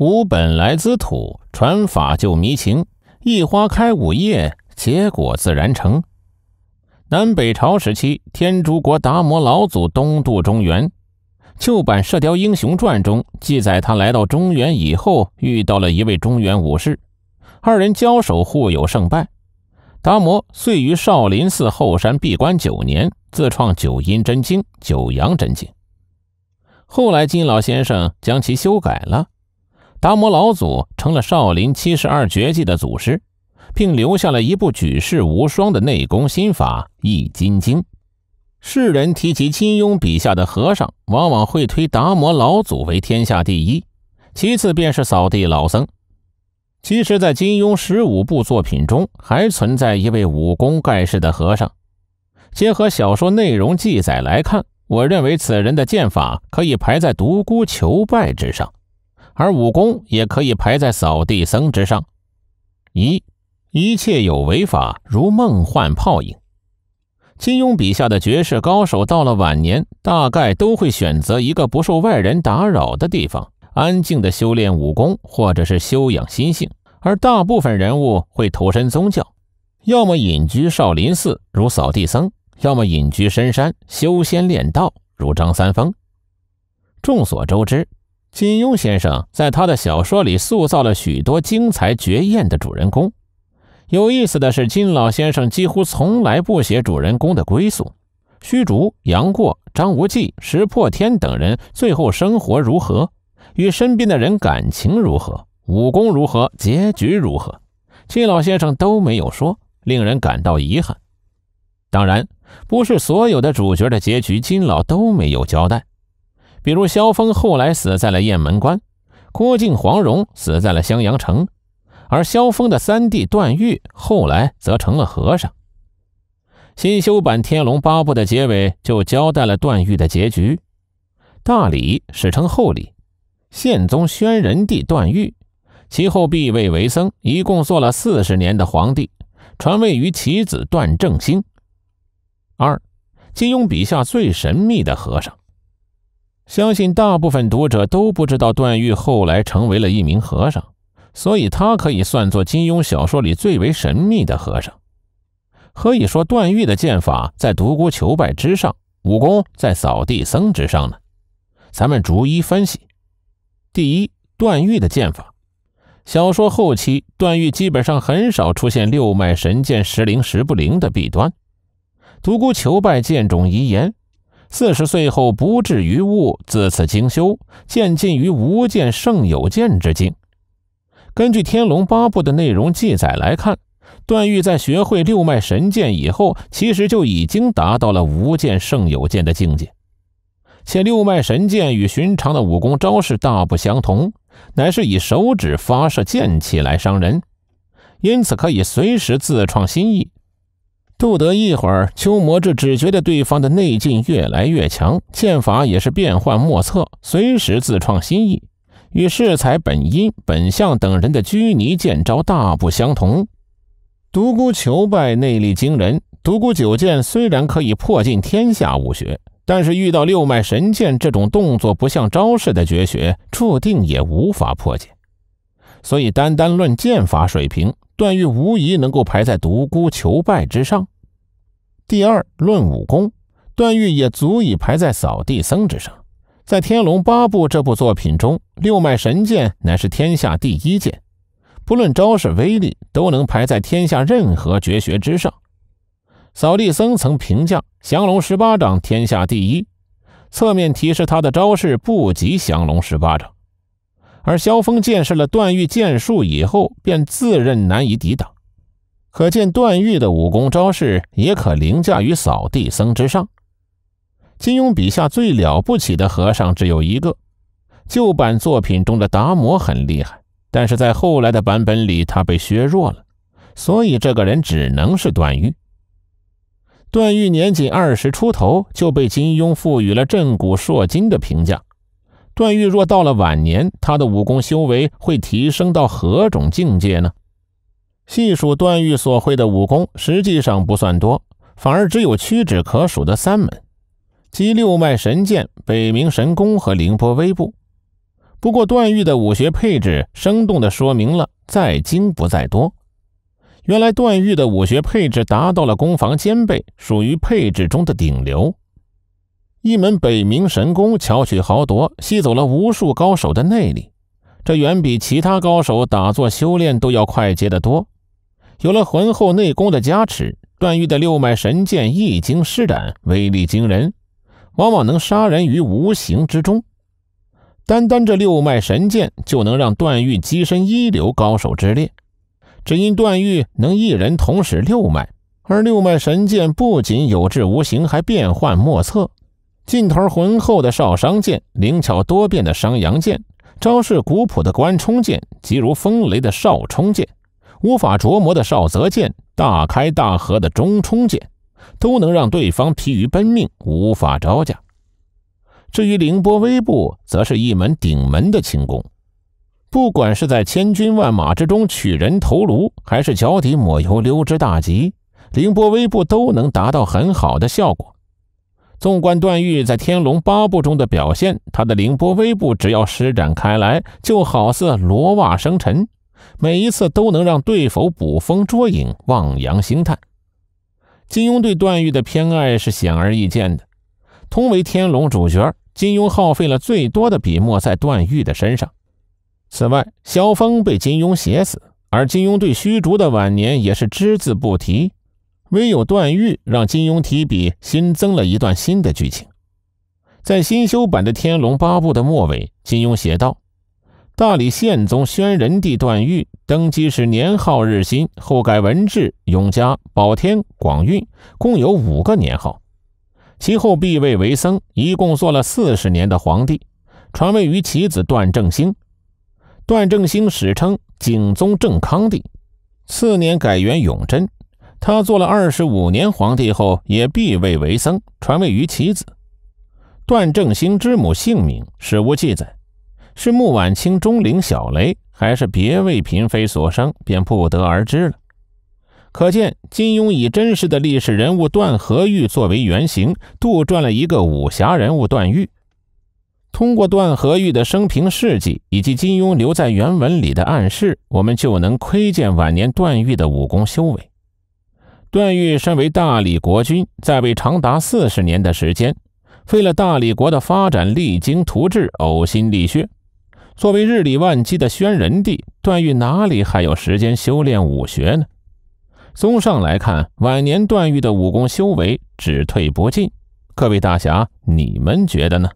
吾本来兹土，传法救迷情。一花开五叶，结果自然成。南北朝时期，天竺国达摩老祖东渡中原。旧版《射雕英雄传》中记载，他来到中原以后，遇到了一位中原武士，二人交手互有胜败。达摩遂于少林寺后山闭关九年，自创九阴真经、九阳真经。后来金老先生将其修改了。达摩老祖成了少林七十二绝技的祖师，并留下了一部举世无双的内功心法《易筋经》。世人提及金庸笔下的和尚，往往会推达摩老祖为天下第一，其次便是扫地老僧。其实，在金庸十五部作品中，还存在一位武功盖世的和尚。结合小说内容记载来看，我认为此人的剑法可以排在独孤求败之上。而武功也可以排在扫地僧之上。一一切有为法，如梦幻泡影。金庸笔下的绝世高手到了晚年，大概都会选择一个不受外人打扰的地方，安静的修炼武功，或者是修养心性。而大部分人物会投身宗教，要么隐居少林寺，如扫地僧；要么隐居深山，修仙炼道，如张三丰。众所周知。金庸先生在他的小说里塑造了许多精彩绝艳的主人公。有意思的是，金老先生几乎从来不写主人公的归宿。虚竹、杨过、张无忌、石破天等人最后生活如何，与身边的人感情如何，武功如何，结局如何，金老先生都没有说，令人感到遗憾。当然，不是所有的主角的结局，金老都没有交代。比如萧峰后来死在了雁门关，郭靖黄蓉死在了襄阳城，而萧峰的三弟段誉后来则成了和尚。新修版《天龙八部》的结尾就交代了段誉的结局。大理史称后理，宪宗宣仁帝段誉，其后必位为僧，一共做了四十年的皇帝，传位于其子段正兴。二，金庸笔下最神秘的和尚。相信大部分读者都不知道段誉后来成为了一名和尚，所以他可以算作金庸小说里最为神秘的和尚。可以说段誉的剑法在独孤求败之上，武功在扫地僧之上呢？咱们逐一分析。第一，段誉的剑法。小说后期，段誉基本上很少出现六脉神剑时灵时不灵的弊端。独孤求败剑冢遗言。四十岁后不至于物，自此精修，渐进于无剑胜有剑之境。根据《天龙八部》的内容记载来看，段誉在学会六脉神剑以后，其实就已经达到了无剑胜有剑的境界。且六脉神剑与寻常的武功招式大不相同，乃是以手指发射剑气来伤人，因此可以随时自创新意。不得一会儿，鸠魔志只觉得对方的内劲越来越强，剑法也是变幻莫测，随时自创新意，与适才本因本相等人的拘泥剑招大不相同。独孤求败内力惊人，独孤九剑虽然可以破尽天下武学，但是遇到六脉神剑这种动作不像招式的绝学，注定也无法破解。所以，单单论剑法水平。段誉无疑能够排在独孤求败之上。第二，论武功，段誉也足以排在扫地僧之上。在《天龙八部》这部作品中，六脉神剑乃是天下第一剑，不论招式威力，都能排在天下任何绝学之上。扫地僧曾评价降龙十八掌天下第一，侧面提示他的招式不及降龙十八掌。而萧峰见识了段誉剑术以后，便自认难以抵挡，可见段誉的武功招式也可凌驾于扫地僧之上。金庸笔下最了不起的和尚只有一个，旧版作品中的达摩很厉害，但是在后来的版本里他被削弱了，所以这个人只能是段誉。段誉年仅二十出头就被金庸赋予了震古烁今的评价。段誉若到了晚年，他的武功修为会提升到何种境界呢？细数段誉所会的武功，实际上不算多，反而只有屈指可数的三门，即六脉神剑、北冥神功和凌波微步。不过，段誉的武学配置生动地说明了“在精不在多”。原来，段誉的武学配置达到了攻防兼备，属于配置中的顶流。一门北冥神功，巧取豪夺，吸走了无数高手的内力。这远比其他高手打坐修炼都要快捷得多。有了浑厚内功的加持，段誉的六脉神剑一经施展，威力惊人，往往能杀人于无形之中。单单这六脉神剑就能让段誉跻身一流高手之列，只因段誉能一人同使六脉，而六脉神剑不仅有智无形，还变幻莫测。劲头浑厚的少商剑，灵巧多变的商阳剑，招式古朴的关冲剑，急如风雷的少冲剑，无法琢磨的少泽剑，大开大合的中冲剑，都能让对方疲于奔命，无法招架。至于凌波微步，则是一门顶门的轻功，不管是在千军万马之中取人头颅，还是脚底抹油溜之大吉，凌波微步都能达到很好的效果。纵观段誉在《天龙八部》中的表现，他的凌波微步只要施展开来，就好似罗袜生尘，每一次都能让对手捕风捉影、望洋兴叹。金庸对段誉的偏爱是显而易见的。同为天龙主角，金庸耗费了最多的笔墨在段誉的身上。此外，萧峰被金庸写死，而金庸对虚竹的晚年也是只字不提。唯有段誉让金庸提笔新增了一段新的剧情，在新修版的《天龙八部》的末尾，金庸写道：“大理宪宗宣仁帝段誉登基时年号日新，后改文治、永嘉、保天、广运，共有五个年号。其后必位为僧，一共做了四十年的皇帝，传位于其子段正兴。段正兴史称景宗正康帝，次年改元永贞。”他做了二十五年皇帝后，也避位为僧，传位于其子段正兴之母姓名史无记载，是穆婉清、钟灵、小雷，还是别位嫔妃所生，便不得而知了。可见金庸以真实的历史人物段和玉作为原型，杜撰了一个武侠人物段誉。通过段和玉的生平事迹以及金庸留在原文里的暗示，我们就能窥见晚年段誉的武功修为。段誉身为大理国君，在位长达四十年的时间，为了大理国的发展，励精图治，呕心沥血。作为日理万机的宣仁帝，段誉哪里还有时间修炼武学呢？综上来看，晚年段誉的武功修为只退不进。各位大侠，你们觉得呢？